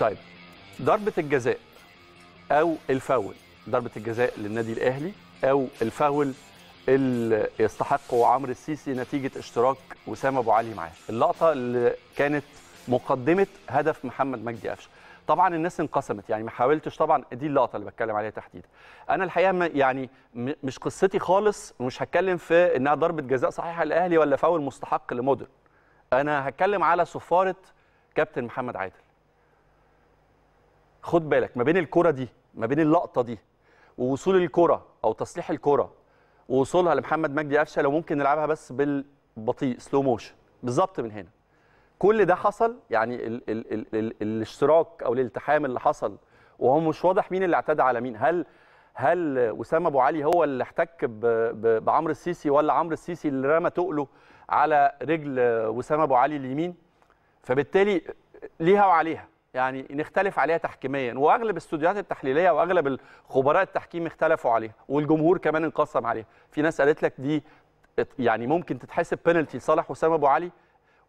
طيب ضربه الجزاء او الفاول ضربه الجزاء للنادي الاهلي او الفاول اللي يستحقه عمرو السيسي نتيجه اشتراك وسام ابو علي معاه اللقطه اللي كانت مقدمه هدف محمد مجدي قفشه طبعا الناس انقسمت يعني ما حاولتش طبعا دي اللقطه اللي بتكلم عليها تحديدا انا الحقيقه يعني مش قصتي خالص ومش هتكلم في انها ضربه جزاء صحيحه للاهلي ولا فاول مستحق لمودرن انا هتكلم على صفاره كابتن محمد عادل خد بالك ما بين الكره دي ما بين اللقطه دي ووصول الكره او تصليح الكره ووصولها لمحمد مجدي قفشه لو ممكن نلعبها بس بالبطيء سلو موشن بالظبط من هنا كل ده حصل يعني ال ال ال ال الاشتراك او الالتحام اللي حصل وهو مش واضح مين اللي اعتدى على مين هل هل وسام ابو علي هو اللي احتك بعمرو السيسي ولا عمرو السيسي اللي رمى تقله على رجل وسام ابو علي اليمين فبالتالي ليها وعليها يعني نختلف عليها تحكيميا واغلب الاستوديوهات التحليليه واغلب الخبراء التحكيم اختلفوا عليها والجمهور كمان انقسم عليها في ناس قالت لك دي يعني ممكن تتحسب بينالتي لصالح وسام ابو علي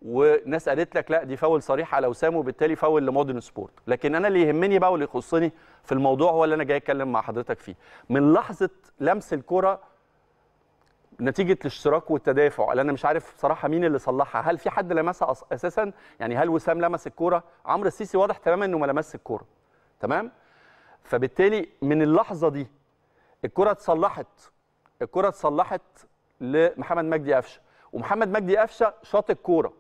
وناس قالت لك لا دي فاول صريح على وسام وبالتالي فاول لمودرن سبورت لكن انا اللي يهمني بقى واللي يخصني في الموضوع هو اللي انا جاي اتكلم مع حضرتك فيه من لحظه لمس الكره نتيجه الاشتراك والتدافع اللي انا مش عارف بصراحه مين اللي صلحها هل في حد لمسها اساسا يعني هل وسام لمس الكوره عمرو السيسي واضح تماما انه ما لمسش الكوره تمام فبالتالي من اللحظه دي الكره اتصلحت الكره اتصلحت لمحمد مجدي قفشه ومحمد مجدي قفشه شاط الكوره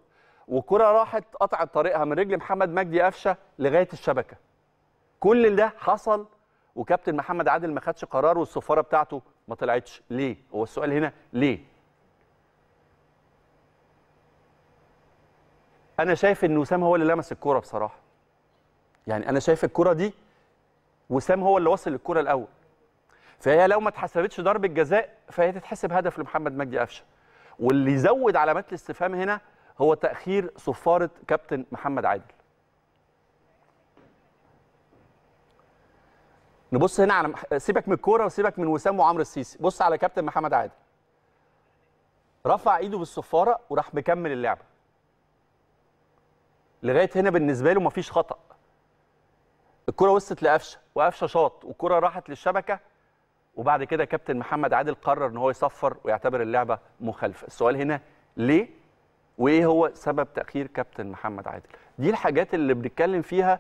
والكره راحت قطعت طريقها من رجل محمد مجدي قفشه لغايه الشبكه كل ده حصل وكابتن محمد عادل ما خدش قرار والصفاره بتاعته ما طلعتش ليه هو السؤال هنا ليه انا شايف ان وسام هو اللي لمس الكوره بصراحه يعني انا شايف الكوره دي وسام هو اللي وصل للكوره الاول فهي لو ما اتحسبتش ضربه جزاء فهي تتحسب هدف لمحمد مجدي قفشه واللي زود علامات الاستفهام هنا هو تاخير صفاره كابتن محمد عادل نبص هنا على سيبك من الكوره وسيبك من وسام وعمرو السيسي بص على كابتن محمد عادل رفع ايده بالصفاره وراح مكمل اللعبه لغايه هنا بالنسبه له مفيش خطا الكره وصلت لقفشه وقفشه شاط والكره راحت للشبكه وبعد كده كابتن محمد عادل قرر ان هو يصفر ويعتبر اللعبه مخالفه السؤال هنا ليه وايه هو سبب تاخير كابتن محمد عادل دي الحاجات اللي بنتكلم فيها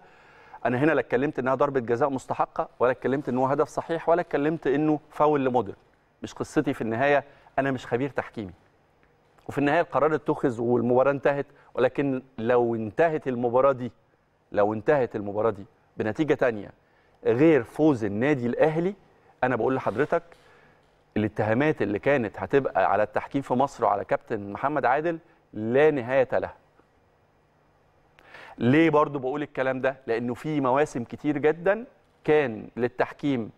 انا هنا لا اتكلمت انها ضربه جزاء مستحقه ولا اتكلمت انه هدف صحيح ولا اتكلمت انه فاول لمودر مش قصتي في النهايه انا مش خبير تحكيمي وفي النهايه القرار اتخذ والمباراه انتهت ولكن لو انتهت المباراه دي لو انتهت المباراه دي بنتيجه ثانيه غير فوز النادي الاهلي انا بقول لحضرتك الاتهامات اللي كانت هتبقى على التحكيم في مصر وعلى كابتن محمد عادل لا نهايه لها ليه برضو بقول الكلام ده لانه في مواسم كتير جدا كان للتحكيم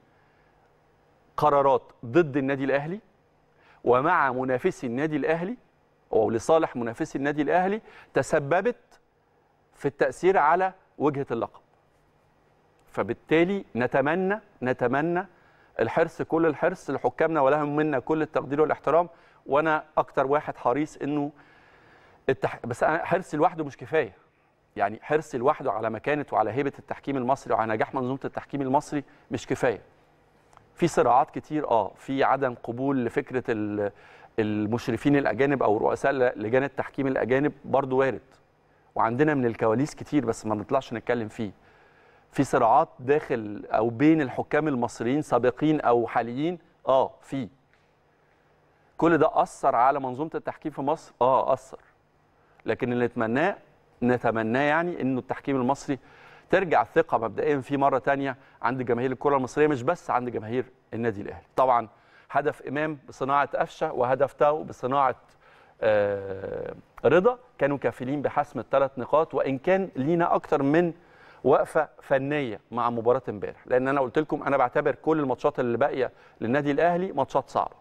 قرارات ضد النادي الاهلي ومع منافسي النادي الاهلي او لصالح منافسي النادي الاهلي تسببت في التاثير على وجهه اللقب فبالتالي نتمنى نتمنى الحرص كل الحرص لحكامنا ولهم منا كل التقدير والاحترام وانا اكتر واحد حريص انه التح... بس حرص لوحده مش كفايه يعني حرصي لوحده على مكانه وعلى هيبه التحكيم المصري وعلى نجاح منظومه التحكيم المصري مش كفايه في صراعات كتير اه في عدم قبول لفكره المشرفين الاجانب او رؤساء لجان التحكيم الاجانب برضو وارد وعندنا من الكواليس كتير بس ما بنطلعش نتكلم فيه في صراعات داخل او بين الحكام المصريين سابقين او حاليين اه في كل ده اثر على منظومه التحكيم في مصر اه اثر لكن اللي اتمناه نتمناه يعني انه التحكيم المصري ترجع الثقه مبدئيا في مره ثانيه عند جماهير الكره المصريه مش بس عند جماهير النادي الاهلي طبعا هدف امام بصناعه قفشه وهدف تاو بصناعه آه، رضا كانوا كافلين بحسم الثلاث نقاط وان كان لينا اكتر من وقفه فنيه مع مباراه امبارح لان انا قلت لكم انا بعتبر كل الماتشات اللي باقيه للنادي الاهلي ماتشات صعبه